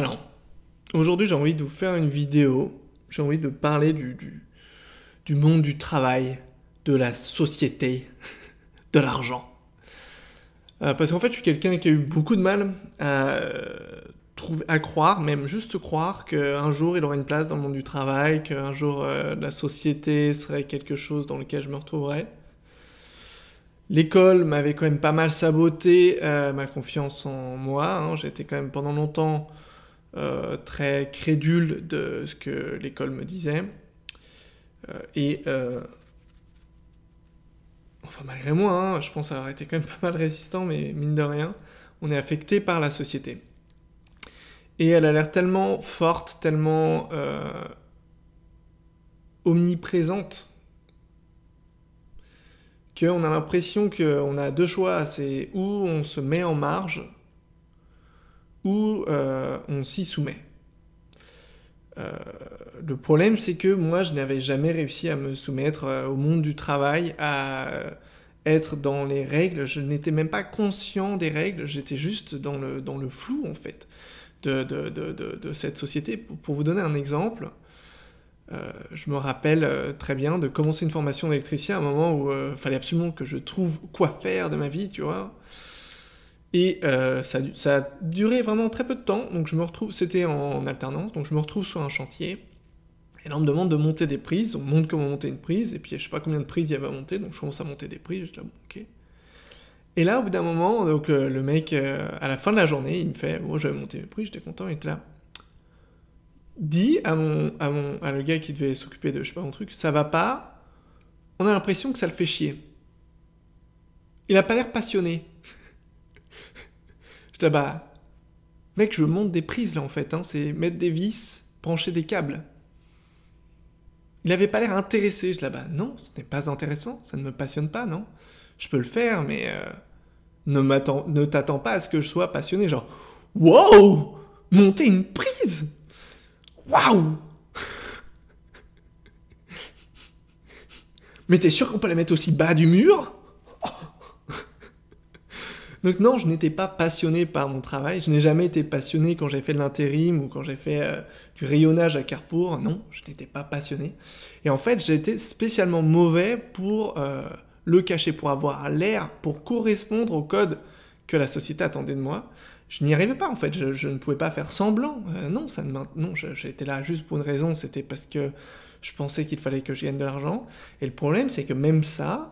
Alors, aujourd'hui, j'ai envie de vous faire une vidéo. J'ai envie de parler du, monde du travail, de la société, de l'argent. Euh, parce qu'en fait, je suis quelqu'un qui a eu beaucoup de mal euh, à, croire, même juste croire, qu'un jour il aurait une place dans le monde du travail, qu'un jour euh, la société serait quelque chose dans lequel je me retrouverais. L'école m'avait quand même pas mal saboté ma confiance en moi. Hein. J'étais quand même pendant longtemps euh, très crédule de ce que l'école me disait. Euh, et euh, enfin malgré moi, hein, je pense avoir été quand même pas mal résistant, mais mine de rien, on est affecté par la société. Et elle a l'air tellement forte, tellement omniprésente qu'on a l'impression qu'on a deux choix, c'est où on se met en marge où euh, on s'y soumet. Euh, le problème, c'est que moi, je n'avais jamais réussi à me soumettre euh, au monde du travail, à être dans les règles. Je n'étais même pas conscient des règles, j'étais juste dans le, dans le flou, en fait, de, cette société. Pour, pour, vous donner un exemple, je me rappelle très bien de commencer une formation d'électricien à un moment où il fallait absolument que je trouve quoi faire de ma vie, tu vois. Et euh, ça, ça, a duré vraiment très peu de temps, donc je me retrouve, c'était en alternance, donc je me retrouve sur un chantier, et là on me demande de monter des prises, on montre comment monter une prise, et puis je sais pas combien de prises il y avait à monter, donc je commence à monter des prises, je ah, ok. Et là au bout d'un moment, donc euh, le mec, euh, à la fin de la journée, il me fait, moi oh, j'avais monté mes prises, j'étais content, il était là. dit à mon, à mon, à le gars qui devait s'occuper de, je sais pas, mon truc, ça va pas, on a l'impression que ça le fait chier. Il a pas l'air passionné. je dis, ah bah, mec, je monte des prises là en fait, hein, c'est mettre des vis, brancher des câbles. Il avait pas l'air intéressé, je dis, ah bah, non, ce n'est pas intéressant, ça ne me passionne pas, non. Je peux le faire, mais euh, ne, ne t'attends pas à ce que je sois passionné, genre, wow, monter une prise, waouh! Mais t'es sûr qu'on peut la mettre aussi bas du mur donc non, je n'étais pas passionné par mon travail. Je n'ai jamais été passionné quand j'ai fait de l'intérim ou quand j'ai fait euh, du rayonnage à Carrefour. Non, je n'étais pas passionné. Et en fait, j'étais spécialement mauvais pour euh, le cacher, pour avoir l'air, pour correspondre au code que la société attendait de moi. Je n'y arrivais pas en fait, je, ne pouvais pas faire semblant. Euh, non, ça ne non, j'étais là juste pour une raison, c'était parce que je pensais qu'il fallait que je gagne de l'argent. Et le problème, c'est que même ça,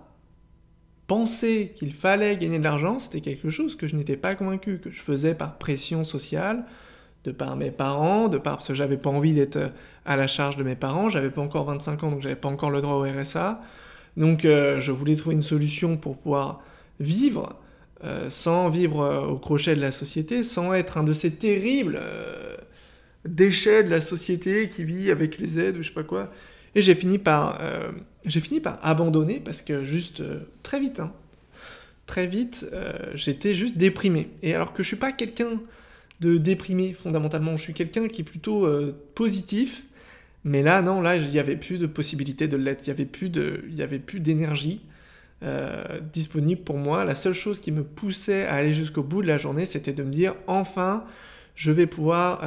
penser qu'il fallait gagner de l'argent, c'était quelque chose que je n'étais pas convaincu, que je faisais par pression sociale, de par mes parents, de par parce que j'avais pas envie d'être euh, à la charge de mes parents, j'avais pas encore 25 ans donc j'avais pas encore le droit au RSA. Donc euh, je voulais trouver une solution pour pouvoir vivre euh, sans vivre au crochet de la société, sans être un de ces terribles déchets de la société qui vit avec les aides ou je sais pas quoi. Euh, j'ai fini par, abandonner parce que juste euh, très vite, hein. très vite, euh, j'étais juste déprimé. Et alors que je suis pas quelqu'un de déprimé fondamentalement, je suis quelqu'un qui est plutôt positif. Mais là, non, là, il n'y avait plus de possibilité de l'être, il n'y avait plus de, il y avait plus d'énergie. disponible pour moi. La seule chose qui me poussait à aller jusqu'au bout de la journée, c'était de me dire enfin, je vais pouvoir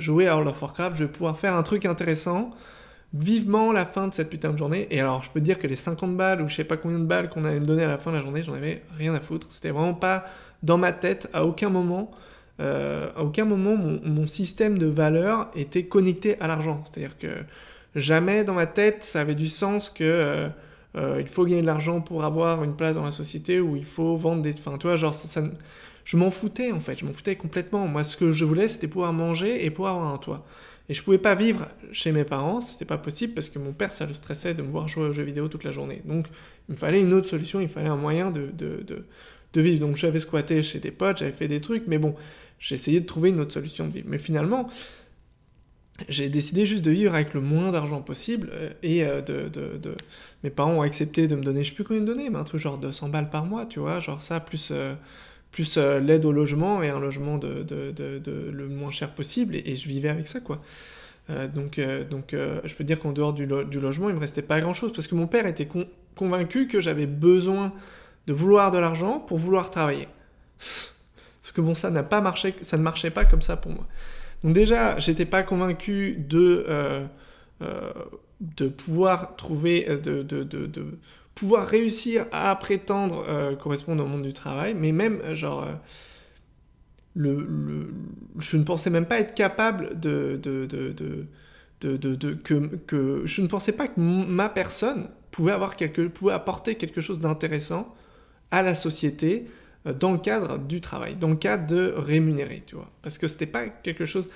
jouer à World of Warcraft, je vais pouvoir faire un truc intéressant, vivement la fin de cette putain de journée. Et alors, je peux dire que les 50 balles ou je sais pas combien de balles qu'on allait me donner à la fin de la journée, j'en avais rien à foutre. C'était vraiment pas dans ma tête à aucun moment. Euh, à aucun moment mon, système de valeur était connecté à l'argent. C'est-à-dire que jamais dans ma tête ça avait du sens que euh, euh, il faut gagner de l'argent pour avoir une place dans la société ou il faut vendre des. Enfin, tu genre, je m'en foutais en fait, je m'en foutais complètement. Moi, ce que je voulais, c'était pouvoir manger et pouvoir avoir un toit. Et je pouvais pas vivre chez mes parents, c'était pas possible parce que mon père, ça le stressait de me voir jouer aux jeux vidéo toute la journée. Donc il me fallait une autre solution, il fallait un moyen de, de, de, vivre. Donc j'avais squatté chez des potes, j'avais fait des trucs, mais bon, j'essayais de trouver une autre solution de vivre. Mais finalement, j'ai décidé juste de vivre avec le moins d'argent possible euh, et euh, de, de, de, mes parents ont accepté de me donner je sais plus combien de données mais un truc genre 200 balles par mois tu vois genre ça plus euh, plus euh, l'aide au logement et un logement de, le moins cher possible, et, je vivais avec ça, quoi. Euh, donc, euh, donc je peux dire qu'en dehors du, logement, il me restait pas grand-chose, parce que mon père était convaincu que j'avais besoin de vouloir de l'argent pour vouloir travailler. Parce que bon, ça n'a pas marché, ça ne marchait pas comme ça pour moi. Donc déjà, j'étais pas convaincu de de pouvoir trouver de pouvoir réussir à prétendre euh, correspondre au monde du travail, mais même, euh, genre, euh, le, je ne pensais même pas être capable de... de, de, de que, que, je ne pensais pas que ma personne pouvait, avoir quelque, pouvait apporter quelque chose d'intéressant à la société dans le cadre du travail, dans le cadre de rémunérer, tu vois. Parce que c'était pas quelque chose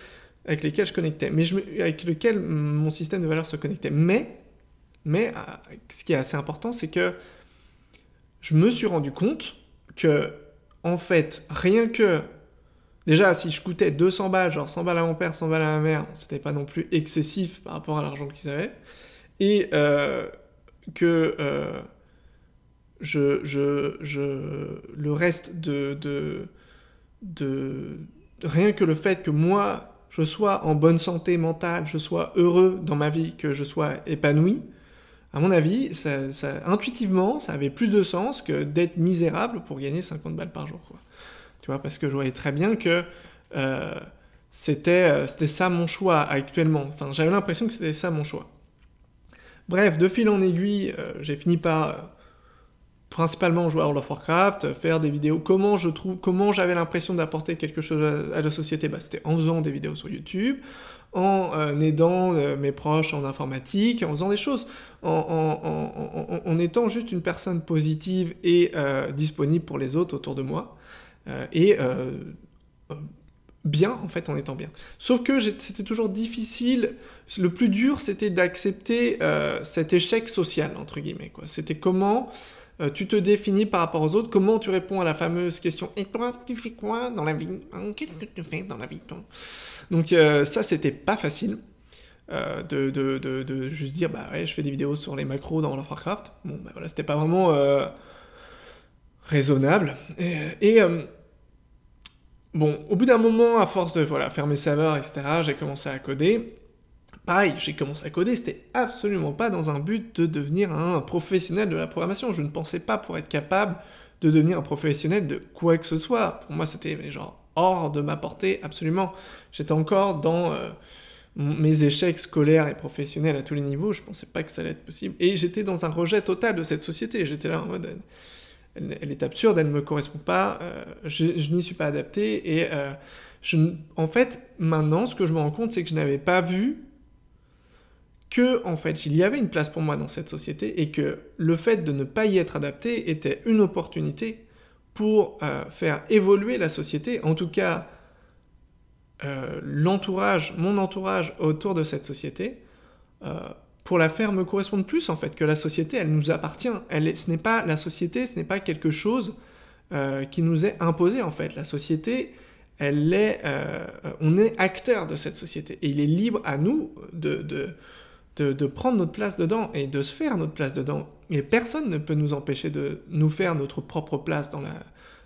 avec lequel je connectais, mais je, avec lequel mon système de valeur se connectait. Mais mais euh, ce qui est assez important, c'est que je me suis rendu compte que, en fait, rien que. Déjà, si je coûtais 200 balles, genre 100 balles à mon père, 100 balles à ma mère, c'était pas non plus excessif par rapport à l'argent qu'ils avaient. Et euh, que euh, je, je, je, le reste de, de, de. Rien que le fait que moi, je sois en bonne santé mentale, je sois heureux dans ma vie, que je sois épanoui, à mon avis, intuitivement, ça avait plus de sens que d'être misérable pour gagner 50 balles par jour. Tu vois, parce que je voyais très bien que euh, euh, c'était ça mon choix actuellement. Enfin, j'avais l'impression que c'était ça mon choix. Bref, de fil en aiguille, euh, j'ai fini par principalement jouer à World of Warcraft, faire des vidéos, comment je trouve, comment j'avais l'impression d'apporter quelque chose à la société, bah, c'était en faisant des vidéos sur YouTube, en euh, aidant euh, mes proches en informatique, en faisant des choses, en, étant juste une personne positive et euh, disponible pour les autres autour de moi, et bien en fait en étant bien. Sauf que c'était toujours difficile, le plus dur c'était d'accepter cet échec social, entre guillemets. C'était comment... Euh, tu te définis par rapport aux autres, comment tu réponds à la fameuse question Et toi, tu fais quoi dans la vie hein Qu'est-ce que tu fais dans la vie, Donc, euh, ça, c'était pas facile. Euh, de, juste dire bah je fais des vidéos sur les macros dans World Warcraft bon bah voilà c'était pas vraiment raisonnable et, bon au bout d'un moment à force de voilà faire mes saveurs, etc j'ai commencé à coder pareil, j'ai commencé à coder, c'était absolument pas dans un but de devenir un professionnel de la programmation. Je ne pensais pas pour être capable de devenir un professionnel de quoi que ce soit. Pour moi, c'était genre hors de ma portée, absolument. J'étais encore dans euh, mes échecs scolaires et professionnels à tous les niveaux, je pensais pas que ça allait être possible. Et j'étais dans un rejet total de cette société. J'étais là en mode. Elle, est absurde, elle ne me correspond pas, euh, je, n'y suis pas adapté. Et euh, je, en fait, maintenant, ce que je me rends compte, c'est que je n'avais pas vu que en fait il y avait une place pour moi dans cette société et que le fait de ne pas y être adapté était une opportunité pour euh, faire évoluer la société, en tout cas euh, l'entourage, mon entourage autour de cette société, euh, pour la faire me correspondre plus en fait, que la société elle nous appartient, elle ce n'est pas la société, ce n'est pas quelque chose qui nous est imposé en fait, la société elle est, on est acteur de cette société et il est libre à nous de de, prendre notre place dedans et de se faire notre place dedans. Et personne ne peut nous empêcher de nous faire notre propre place dans la,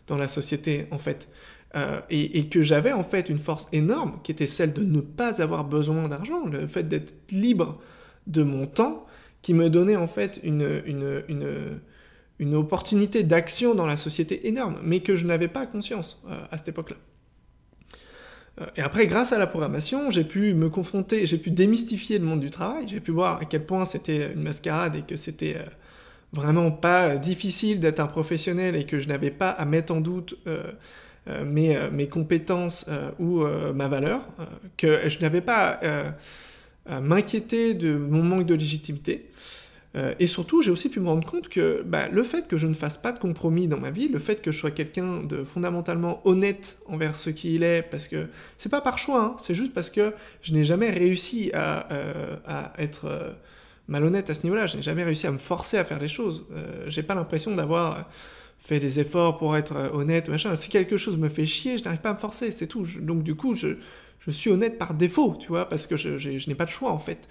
dans la société, en fait. Euh, et, que j'avais en fait une force énorme qui était celle de ne pas avoir besoin d'argent, le fait d'être libre de mon temps qui me donnait en fait une, opportunité d'action dans la société énorme, mais que je n'avais pas conscience euh, à cette époque-là. Euh, et après, grâce à la programmation, j'ai pu me confronter, j'ai pu démystifier le monde du travail, j'ai pu voir à quel point c'était une mascarade et que c'était euh, vraiment pas difficile d'être un professionnel et que je n'avais pas à mettre en doute euh, mes, compétences ou ma valeur, que je n'avais pas à m'inquiéter de mon manque de légitimité. Euh, et surtout, j'ai aussi pu me rendre compte que bah, le fait que je ne fasse pas de compromis dans ma vie, le fait que je sois quelqu'un de fondamentalement honnête envers ce qu'il est, parce que c'est pas par choix, hein, c'est juste parce que je n'ai jamais réussi à, euh, être euh, malhonnête à ce niveau-là. Je n'ai jamais réussi à me forcer à faire les choses. j'ai pas l'impression d'avoir fait des efforts pour être honnête, machin. Si quelque chose me fait chier, je n'arrive pas à me forcer, c'est tout. donc du coup, je, suis honnête par défaut, tu vois, parce que je n'ai pas de choix en fait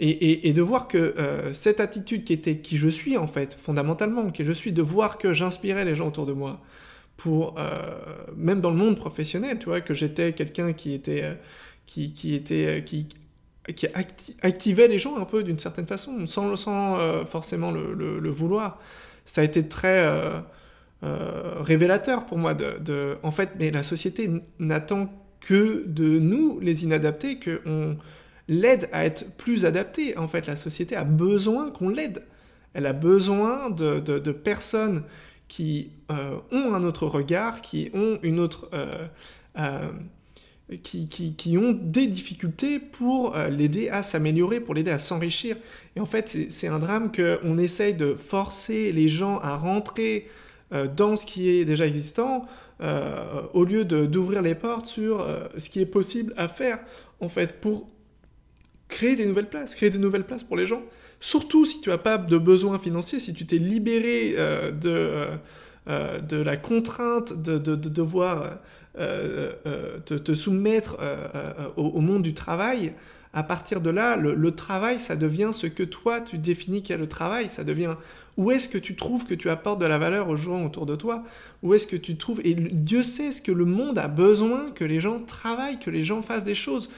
et, de voir que euh, cette attitude qui était qui je suis en fait, fondamentalement, qui je suis, de voir que j'inspirais les gens autour de moi, pour, euh, même dans le monde professionnel, tu vois, que j'étais quelqu'un qui était, euh, qui, était, qui, qui activait les gens un peu d'une certaine façon, sans, sans forcément le, vouloir. Ça a été très révélateur pour moi de, en fait, mais la société n'attend que de nous, les inadaptés, que on l'aide à être plus adaptée. En fait, la société a besoin qu'on l'aide. Elle a besoin de, de, personnes qui euh, ont un autre regard, qui ont une autre... Euh, euh, qui, qui, qui, ont des difficultés pour l'aider à s'améliorer, pour l'aider à s'enrichir. Et en fait, c'est un drame qu'on essaye de forcer les gens à rentrer dans ce qui est déjà existant, au lieu d'ouvrir les portes sur ce qui est possible à faire, en fait, pour créer des nouvelles places, créer des nouvelles places pour les gens. Surtout si tu n'as pas de besoins financiers, si tu t'es libéré euh, de, euh, euh, de la contrainte de, devoir te, soumettre au, monde du travail. À partir de là, le, travail, ça devient ce que toi, tu définis qu'est le travail. Ça devient où est-ce que tu trouves que tu apportes de la valeur aux gens autour de toi Où est-ce que tu trouves... Et Dieu sait ce que le monde a besoin, que les gens travaillent, que les gens fassent des choses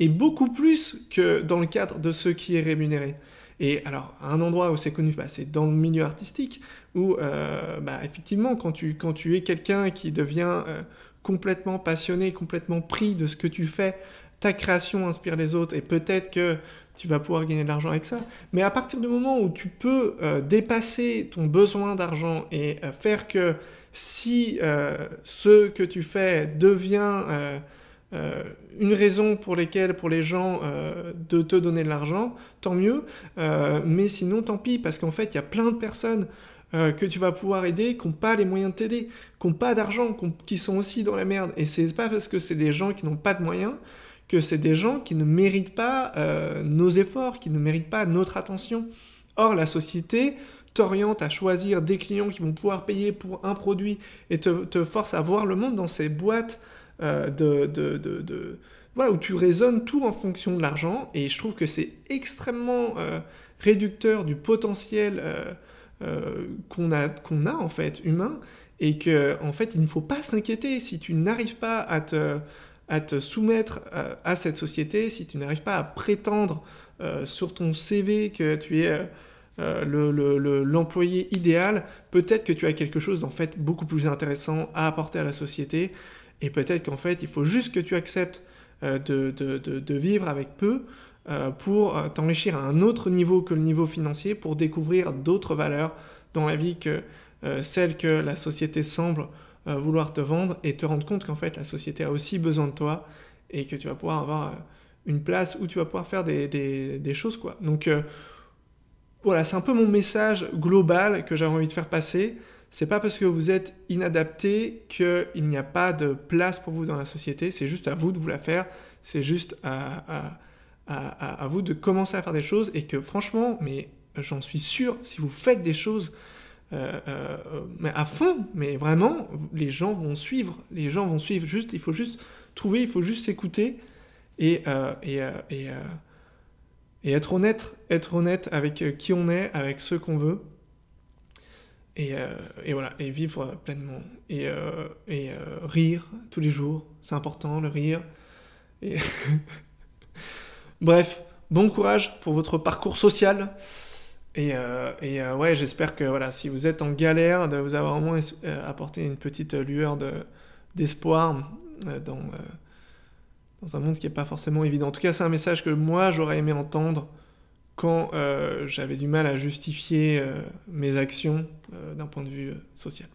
et beaucoup plus que dans le cadre de ce qui est rémunéré. Et alors, un endroit où c'est connu, bah, c'est dans le milieu artistique, où euh, bah, effectivement, quand tu, quand tu es quelqu'un qui devient euh, complètement passionné, complètement pris de ce que tu fais, ta création inspire les autres et peut-être que tu vas pouvoir gagner de l'argent avec ça. Mais à partir du moment où tu peux euh, dépasser ton besoin d'argent et faire que si ce que tu fais devient euh, une raison pour lesquelles, pour les gens, euh, de te donner de l'argent, tant mieux. Euh, mais sinon, tant pis, parce qu'en fait, il y a plein de personnes que tu vas pouvoir aider qui n'ont pas les moyens de t'aider, qui n'ont pas d'argent, qui, sont aussi dans la merde. Et c'est pas parce que c'est des gens qui n'ont pas de moyens que c'est des gens qui ne méritent pas nos efforts, qui ne méritent pas notre attention. Or, la société t'oriente à choisir des clients qui vont pouvoir payer pour un produit et te, te force à voir le monde dans ces boîtes euh, où tu raisonnes tout en fonction de l'argent, et je trouve que c'est extrêmement euh, réducteur du potentiel euh, qu'on a, en fait humain, et que en fait il ne faut pas s'inquiéter si tu n'arrives pas à te, soumettre à, cette société, si tu n'arrives pas à prétendre sur ton CV que tu es l'employé idéal, peut-être que tu as quelque chose d'en fait beaucoup plus intéressant à apporter à la société. Et peut-être qu'en fait, il faut juste que tu acceptes euh, de, vivre avec peu euh, pour euh, t'enrichir à un autre niveau que le niveau financier, pour découvrir d'autres valeurs dans la vie que celles que la société semble vouloir te vendre et te rendre compte qu'en fait la société a aussi besoin de toi et que tu vas pouvoir avoir une place où tu vas pouvoir faire des, choses quoi. Donc voilà, c'est un peu mon message global que j'avais envie de faire passer. C'est pas parce que vous êtes inadapté qu'il n'y a pas de place pour vous dans la société, c'est juste à vous de vous la faire, c'est juste à, vous de commencer à faire des choses et que franchement, mais j'en suis sûr, si vous faites des choses euh, euh, mais à fond, mais vraiment, les gens vont suivre, les gens vont suivre, juste, il faut juste trouver, il faut juste s'écouter et, euh, et, être honnête, être honnête avec qui on est, avec ce qu'on veut. Et, euh, et, voilà, et vivre pleinement. Et, euh, et euh, rire tous les jours, c'est important, le rire. Et Bref, bon courage pour votre parcours social. Et, et ouais, j'espère que voilà, si vous êtes en galère, de vous avoir au moins apporté une petite lueur d'espoir dans, dans un monde qui n'est pas forcément évident. En tout cas, c'est un message que moi, j'aurais aimé entendre quand euh, j'avais du mal à justifier euh, mes actions euh, d'un point de vue social.